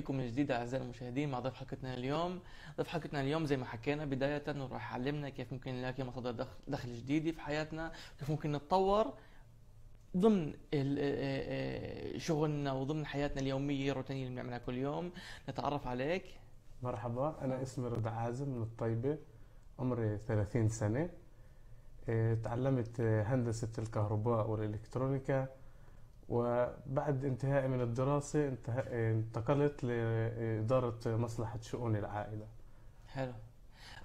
بكم من جديد اعزائي المشاهدين مع ضيف حلقتنا اليوم ضيف حلقتنا اليوم زي ما حكينا بدايه راح يعلمنا كيف ممكن نلاقي مصادر دخل, دخل جديده في حياتنا كيف ممكن نتطور ضمن آه، آه، شغلنا وضمن حياتنا اليوميه الروتينيه اللي بنعملها كل يوم نتعرف عليك مرحبا انا اسمي رضا عازم من الطيبه عمري 30 سنه آه، تعلمت هندسه الكهرباء والالكترونيكا وبعد انتهائي من الدراسة انتقلت لإدارة مصلحة شؤون العائلة حلو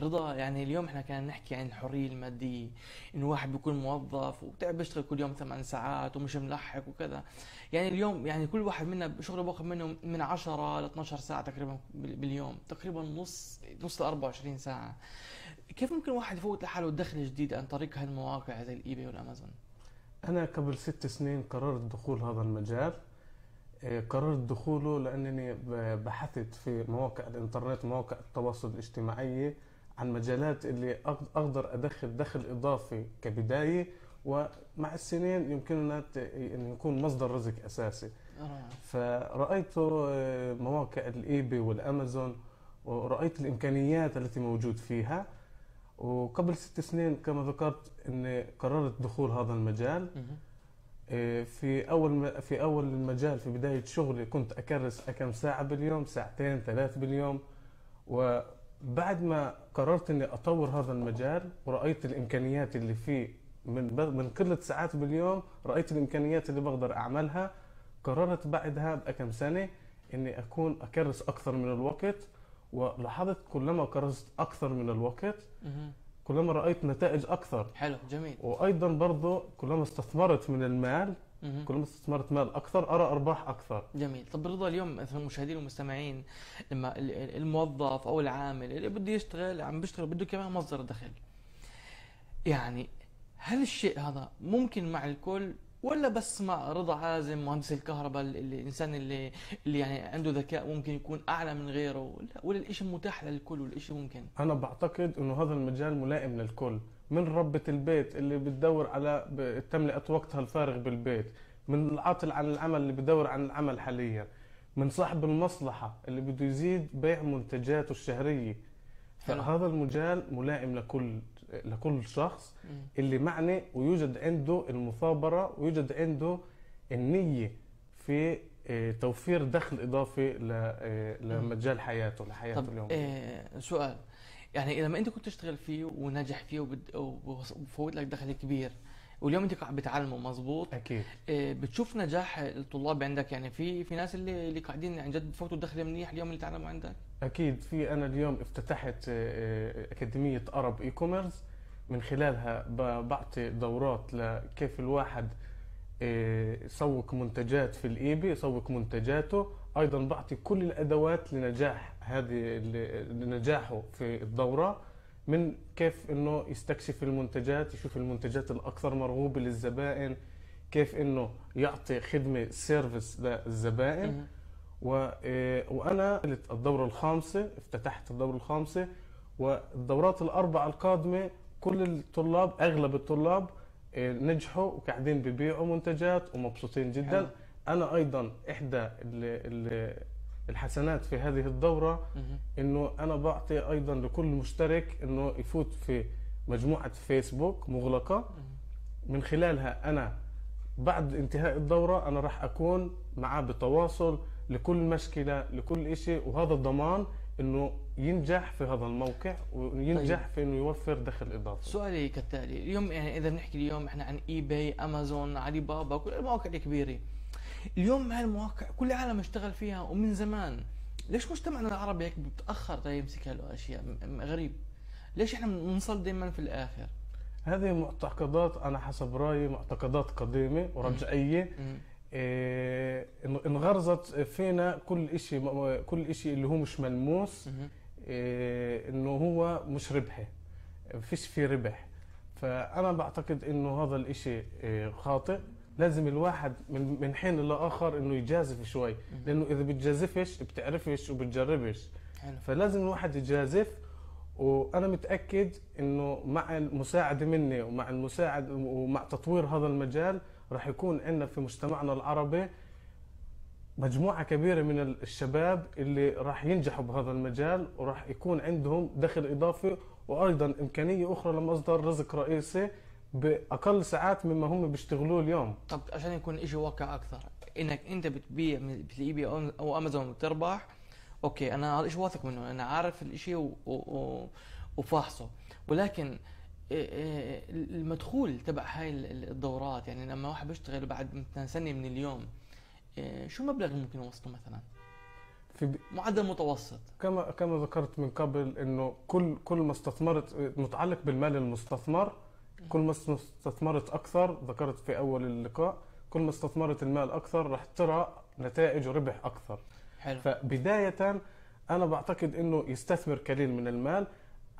رضا يعني اليوم احنا كنا نحكي عن الحريه الماديه انه واحد بيكون موظف وبتعب بيشتغل كل يوم ثمان ساعات ومش ملحق وكذا يعني اليوم يعني كل واحد منا شغله باخذ منه من 10 ل 12 ساعه تقريبا باليوم تقريبا نص نص ل 24 ساعه كيف ممكن واحد يفوت لحاله دخل جديد عن طريق هالمواقع زي الايباي والامازون أنا قبل ست سنين قررت دخول هذا المجال إيه، قررت دخوله لأنني بحثت في مواقع الإنترنت مواقع التواصل الاجتماعي عن مجالات اللي أقدر أدخل دخل إضافي كبداية ومع السنين يمكننا أن يكون مصدر رزق أساسي فرأيت إيه، مواقع الإيبي e والأمازون ورأيت الإمكانيات التي موجود فيها وقبل ست سنين كما ذكرت اني قررت دخول هذا المجال إيه، في اول في اول المجال في بدايه شغلي كنت اكرس كم ساعه باليوم ساعتين ثلاث باليوم وبعد ما قررت اني اطور هذا المجال ورايت الامكانيات اللي فيه من من قله ساعات باليوم رايت الامكانيات اللي بقدر اعملها قررت بعدها بكم سنه اني اكون اكرس اكثر من الوقت ولاحظت كلما كرست اكثر من الوقت كلما رايت نتائج اكثر حلو جميل وايضا برضه كلما استثمرت من المال كلما استثمرت مال اكثر ارى ارباح اكثر جميل طب رضا اليوم مثلا المشاهدين والمستمعين لما الموظف او العامل اللي بده يشتغل عم بيشتغل بده كمان مصدر دخل يعني هل الشيء هذا ممكن مع الكل ولا بس مع رضا عازم مهندس الكهرباء الانسان اللي اللي يعني عنده ذكاء ممكن يكون اعلى من غيره ولا, ولا الاشي متاح للكل والاشي ممكن انا بعتقد انه هذا المجال ملائم للكل من ربة البيت اللي بتدور على تملئة وقتها الفارغ بالبيت من العاطل عن العمل اللي بدور عن العمل حاليا من صاحب المصلحة اللي بده يزيد بيع منتجاته الشهرية فهذا المجال ملائم لكل لكل شخص اللي معني ويوجد عنده المثابره ويوجد عنده النيه في آه، توفير دخل اضافي آه، لمجال حياته لحياته طب اليوميه آه سؤال يعني لما انت كنت تشتغل فيه وناجح فيه وبد... وفوت لك دخل كبير واليوم انت قاعد بتعلمه مظبوط اكيد آه، بتشوف نجاح الطلاب عندك يعني في في ناس اللي اللي قاعدين عن جد بفوتوا دخل منيح اليوم اللي تعلموا عندك اكيد في انا اليوم افتتحت آه، آه، اكاديميه ارب اي كوميرس من خلالها بعطي دورات لكيف الواحد يسوق منتجات في الايبي يسوق منتجاته ايضا بعطي كل الادوات لنجاح هذه لنجاحه في الدوره من كيف انه يستكشف المنتجات يشوف المنتجات الاكثر مرغوبه للزبائن كيف انه يعطي خدمه سيرفيس للزبائن و... آه، وانا الدوره الخامسه افتتحت الدوره الخامسه والدورات الاربعه القادمه كل الطلاب اغلب الطلاب آه، نجحوا وقاعدين ببيعوا منتجات ومبسوطين جدا حلو. انا ايضا احدى ال ال الحسنات في هذه الدورة انه انا بعطي ايضا لكل مشترك انه يفوت في مجموعة فيسبوك مغلقة من خلالها انا بعد انتهاء الدورة انا راح اكون معاه بتواصل لكل مشكلة لكل شيء وهذا الضمان انه ينجح في هذا الموقع وينجح طيب. في انه يوفر دخل اضافي سؤالي كالتالي اليوم يعني اذا بنحكي اليوم احنا عن اي باي امازون علي بابا كل المواقع الكبيره اليوم هاي المواقع كل العالم اشتغل فيها ومن زمان ليش مجتمعنا العربي هيك تا يمسك هالاشياء غريب ليش احنا بنصل دائما في الاخر هذه معتقدات انا حسب رايي معتقدات قديمه ورجعيه إيه انغرزت فينا كل شيء كل شيء اللي هو مش ملموس إيه انه هو مش ربحي فيش في ربح فانا بعتقد انه هذا الشيء إيه، خاطئ لازم الواحد من من حين لاخر انه يجازف شوي لانه اذا بتجازفش بتعرفش وبتجربش حلو. فلازم الواحد يجازف وانا متاكد انه مع المساعده مني ومع المساعد ومع تطوير هذا المجال راح يكون عندنا في مجتمعنا العربي مجموعة كبيرة من الشباب اللي راح ينجحوا بهذا المجال وراح يكون عندهم دخل إضافي وأيضا إمكانية أخرى لمصدر رزق رئيسي باقل ساعات مما هم بيشتغلوه اليوم طب عشان يكون شيء واقع اكثر انك انت بتبيع من بالاي بي او امازون بتربح اوكي انا هذا الشيء واثق منه انا عارف الشيء و... و... وفاحصه ولكن المدخول تبع هاي الدورات يعني لما واحد بيشتغل بعد مثلا سنه من اليوم شو مبلغ ممكن يوصله مثلا في معدل متوسط كما كما ذكرت من قبل انه كل كل ما استثمرت متعلق بالمال المستثمر كل ما استثمرت اكثر ذكرت في اول اللقاء كل ما استثمرت المال اكثر راح ترى نتائج ربح اكثر حلو فبدايه انا بعتقد انه يستثمر قليل من المال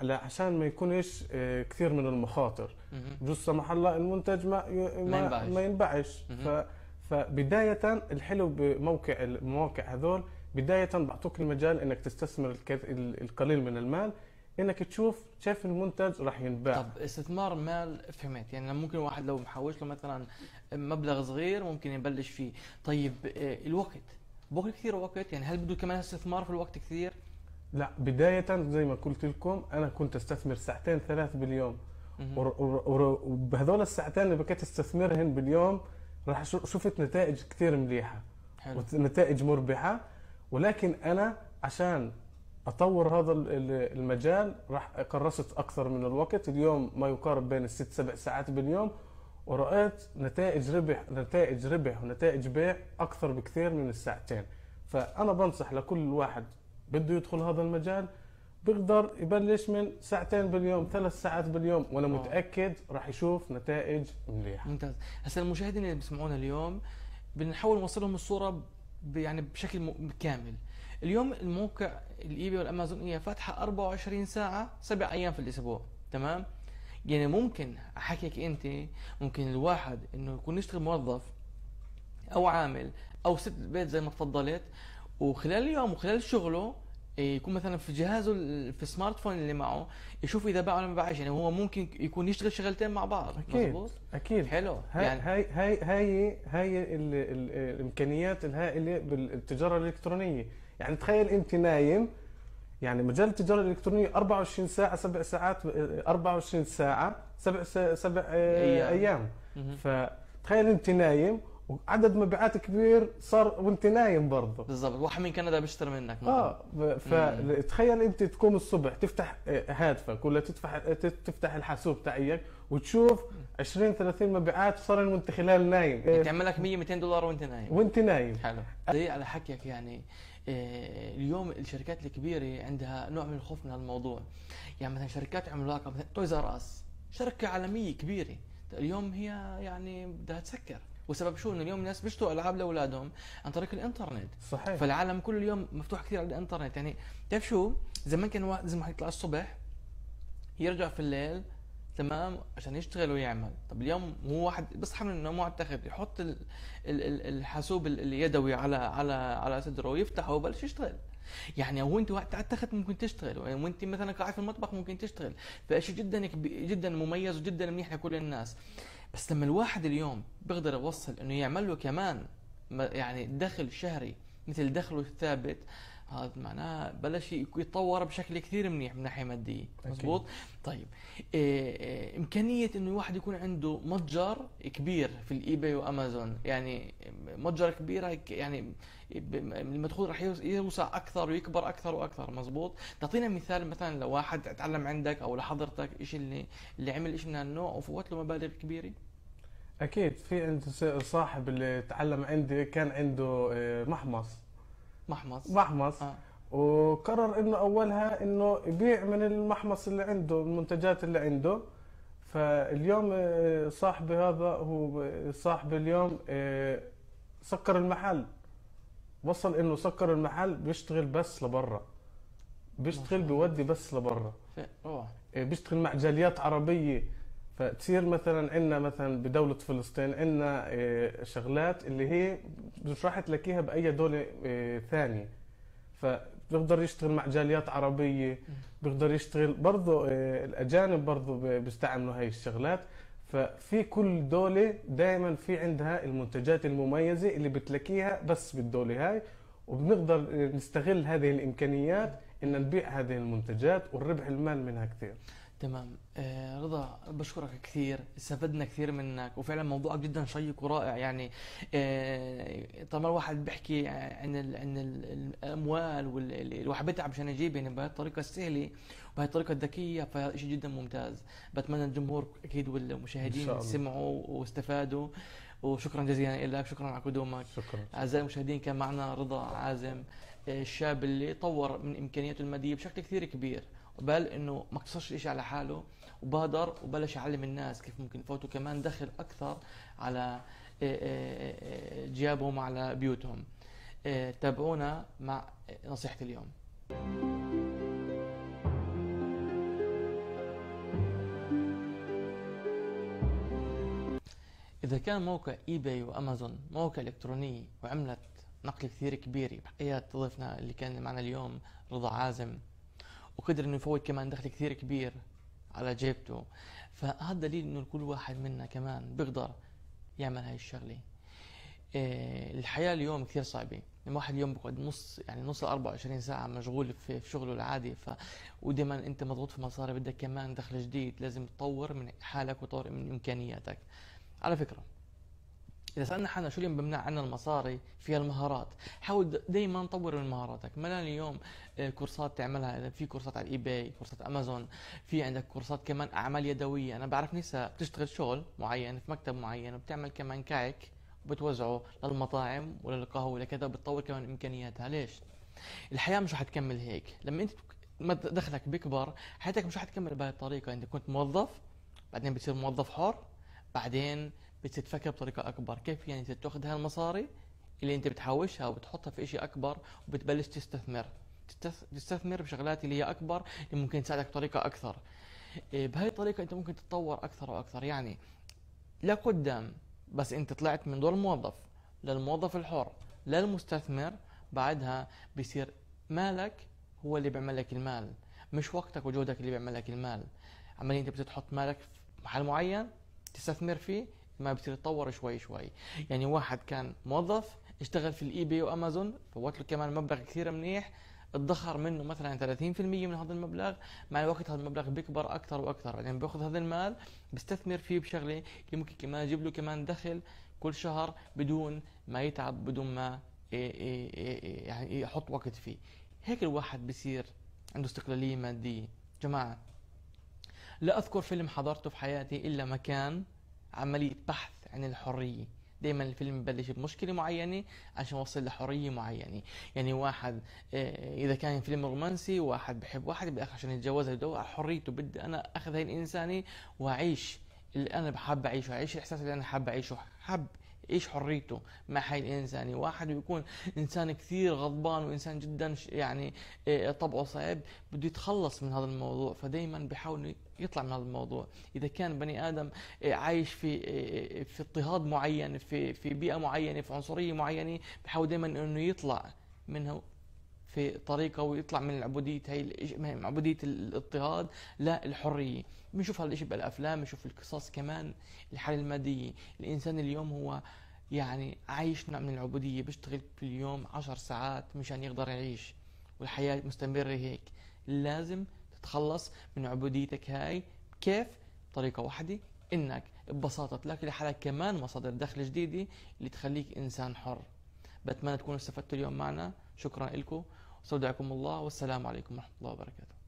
عشان ما يكونش آه، كثير من المخاطر بجوز سمح الله المنتج ما ما, ما ينبعش فبدايه الحلو بموقع المواقع هذول بدايه بعطوك المجال انك تستثمر القليل من المال انك تشوف شايف المنتج راح ينباع طب استثمار مال فهمت يعني ممكن واحد لو محوش له مثلا مبلغ صغير ممكن يبلش فيه طيب آه، الوقت بوقت كثير وقت يعني هل بده كمان استثمار في الوقت كثير لا بداية زي ما قلت لكم أنا كنت أستثمر ساعتين ثلاث باليوم وبهذول الساعتين اللي بكيت استثمرهن باليوم راح شفت نتائج كثير مليحة حلو. ونتائج مربحة ولكن أنا عشان اطور هذا المجال راح كرست اكثر من الوقت اليوم ما يقارب بين الست سبع ساعات باليوم ورأيت نتائج ربح نتائج ربح ونتائج بيع اكثر بكثير من الساعتين فانا بنصح لكل واحد بده يدخل هذا المجال بيقدر يبلش من ساعتين باليوم ثلاث ساعات باليوم وانا أوه. متاكد راح يشوف نتائج مليحه ممتاز هسه المشاهدين اللي بيسمعونا اليوم بنحاول نوصل لهم الصوره يعني بشكل كامل اليوم الموقع الايباي والامازون هي فاتحه 24 ساعه سبع ايام في الاسبوع تمام يعني ممكن احكيك انت ممكن الواحد انه يكون يشتغل موظف او عامل او ست بيت زي ما تفضلت وخلال اليوم وخلال شغله إيه، يكون مثلا في جهازه في السمارت فون اللي معه يشوف اذا باع ولا ما باعش يعني هو ممكن يكون يشتغل شغلتين مع بعض اكيد مزبوط؟ اكيد حلو هاي يعني هاي هاي هاي, هاي الـ الـ الامكانيات الهائله بالتجاره الالكترونيه يعني تخيل انت نايم يعني مجال التجاره الالكترونيه 24 ساعه سبع ساعات 24 ساعه سبع سبع آه، ايام, أيام. فتخيل انت نايم وعدد مبيعات كبير صار وانت نايم برضه بالضبط واحد من كندا بيشتري منك آه، مثلا اه فتخيل انت تقوم الصبح تفتح هاتفك ولا تفتح تفتح الحاسوب تاعيك وتشوف 20 30 مبيعات صار وانت خلال نايم بتعمل يعني إيه؟ لك 100 200 دولار وانت نايم وانت نايم حلو زي على حكيك يعني إيه، اليوم الشركات الكبيره عندها نوع من الخوف من هالموضوع يعني مثلا شركات عملاقه مثلا تويز ار اس شركه عالميه كبيره اليوم هي يعني بدها تسكر وسبب شو انه اليوم الناس بيشتروا العاب لاولادهم عن طريق الانترنت صحيح فالعالم كله اليوم مفتوح كثير على الانترنت يعني تعرف شو زمان كان واحد لازم يطلع الصبح يرجع في الليل تمام عشان يشتغل ويعمل طب اليوم هو واحد بيصحى من النوم معتخب يحط الـ الـ الحاسوب اليدوي على على على صدره ويفتحه وبلش يشتغل يعني هو انت وقت تخت ممكن تشتغل يعني وانت مثلا قاعد في المطبخ ممكن تشتغل فشيء جدا جدا مميز وجدا منيح لكل الناس بس لما الواحد اليوم بيقدر يوصل انه يعمل له كمان يعني دخل شهري مثل دخله الثابت هذا معناه بلش يتطور بشكل كثير منيح من ناحيه ماديه مزبوط طيب إيه،, إيه امكانيه انه الواحد يكون عنده متجر كبير في الايباي وامازون يعني متجر كبير يعني المدخول راح يوسع اكثر ويكبر اكثر واكثر مزبوط تعطينا مثال مثلا لو واحد اتعلم عندك او لحضرتك شيء اللي اللي عمل شيء من هالنوع وفوت له مبالغ كبيره اكيد في عند صاحب اللي تعلم عندي كان عنده إيه، محمص محمص محمص آه. وقرر انه اولها انه يبيع من المحمص اللي عنده المنتجات اللي عنده فاليوم آه، صاحبي هذا هو آه، صاحبي اليوم آه، سكر المحل وصل انه سكر المحل بيشتغل بس لبرا بيشتغل بيودي بس لبرا بيشتغل مع جاليات عربيه فتصير مثلا عندنا مثلا بدوله فلسطين عندنا آه، شغلات اللي هي مش راح تلاقيها باي دوله آه، ثانيه فبيقدر يشتغل مع جاليات عربيه بيقدر يشتغل برضه آه، الاجانب برضه بيستعملوا هاي الشغلات ففي كل دولة دائما في عندها المنتجات المميزة اللي بتلاقيها بس بالدولة هاي وبنقدر نستغل هذه الإمكانيات إن نبيع هذه المنتجات والربح المال منها كثير تمام آه، رضا بشكرك كثير استفدنا كثير منك وفعلا موضوعك جدا شيق ورائع يعني آه طالما الواحد بيحكي عن الـ عن الـ الاموال والواحد بيتعب عشان يجيب يعني بهي الطريقه السهله وبهي الطريقه الذكيه فشيء جدا ممتاز بتمنى الجمهور اكيد والمشاهدين سمعوا واستفادوا وشكرا جزيلا لك شكرا على قدومك شكرا اعزائي المشاهدين كان معنا رضا عازم الشاب اللي طور من امكانياته الماديه بشكل كثير كبير بل انه ما اقتصرش الشيء على حاله وبادر وبلش يعلم الناس كيف ممكن يفوتوا كمان دخل اكثر على آه، آه، آه، جيابهم على بيوتهم تابعونا مع نصيحه اليوم إذا كان موقع إيباي وأمازون مواقع إلكترونية وعملت نقل كثير كبير بحقيقة ضيفنا اللي كان معنا اليوم رضا عازم وقدر انه يفوت كمان دخل كثير كبير على جيبته فهذا دليل انه كل واحد منا كمان بيقدر يعمل هاي الشغله آه، الحياه اليوم كثير صعبه الواحد اليوم بقعد نص يعني نص 24 ساعه مشغول في, في شغله العادي ف ودائما انت مضغوط في مصاري بدك كمان دخل جديد لازم تطور من حالك وتطور من امكانياتك على فكره اذا سالنا حالنا شو اللي بمنع عنا المصاري في المهارات حاول دائما تطور من مهاراتك مثلا اليوم آه، كورسات تعملها اذا في كورسات على الاي باي كورسات امازون في عندك كورسات كمان اعمال يدويه انا بعرف نساء بتشتغل شغل معين في مكتب معين وبتعمل كمان كعك وبتوزعه للمطاعم وللقهوه ولكذا بتطور كمان امكانياتها ليش الحياه مش رح تكمل هيك لما انت دخلك بيكبر حياتك مش رح تكمل بهي الطريقه انت كنت موظف بعدين بتصير موظف حر بعدين بتتفكر بطريقه اكبر كيف يعني تاخذ هالمصاري اللي انت بتحوشها وبتحطها في شيء اكبر وبتبلش تستثمر تستثمر بشغلات اللي هي اكبر اللي ممكن تساعدك بطريقه اكثر إيه، بهاي الطريقه انت ممكن تتطور اكثر واكثر يعني لقدام بس انت طلعت من دور الموظف للموظف الحر للمستثمر بعدها بيصير مالك هو اللي بيعمل لك المال مش وقتك وجهدك اللي بيعمل لك المال عمليه انت بتحط مالك في محل معين تستثمر فيه ما بصير يتطور شوي شوي يعني واحد كان موظف اشتغل في الاي بي وامازون فوت له كمان مبلغ كثير منيح ادخر منه مثلا 30% من هذا المبلغ مع الوقت هذا المبلغ بيكبر اكثر واكثر بعدين يعني بياخذ هذا المال بيستثمر فيه بشغله ممكن كمان يجيب له كمان دخل كل شهر بدون ما يتعب بدون ما إيه، إيه، إيه، يعني يحط وقت فيه هيك الواحد بصير عنده استقلاليه ماديه جماعه لا اذكر فيلم حضرته في حياتي الا مكان عمليه بحث عن الحريه دايما الفيلم ببلش بمشكله معينه عشان يوصل لحريه معينه يعني واحد آه، اذا كان فيلم رومانسي واحد بحب واحد بالاخر عشان يتجوزها بدور على حريته بدي انا اخذ هاي الانسانه واعيش اللي انا بحب اعيشه اعيش الاحساس اللي انا حاب اعيشه حاب يعيش حريته مع هاي الإنسان واحد بيكون انسان كثير غضبان وانسان جدا يعني آه، طبعه صعب بده يتخلص من هذا الموضوع فدائما بحاول يطلع من هذا الموضوع اذا كان بني ادم آه، عايش في آه، في اضطهاد معين في في بيئه معينه في عنصريه معينه بحاول دائما انه يطلع منه في طريقه ويطلع من العبوديه هي عبوديه الاضطهاد للحريه بنشوف هالشيء بالافلام بنشوف القصص كمان الحاله الماديه الانسان اليوم هو يعني عايش نوع من العبوديه بيشتغل كل يوم عشر ساعات مشان يقدر يعيش والحياه مستمره هيك لازم تتخلص من عبوديتك هاي كيف طريقه واحده انك ببساطه تلاقي لحالك كمان مصادر دخل جديده اللي تخليك انسان حر بتمنى تكونوا استفدتوا اليوم معنا شكرا لكم استودعكم الله والسلام عليكم ورحمة الله وبركاته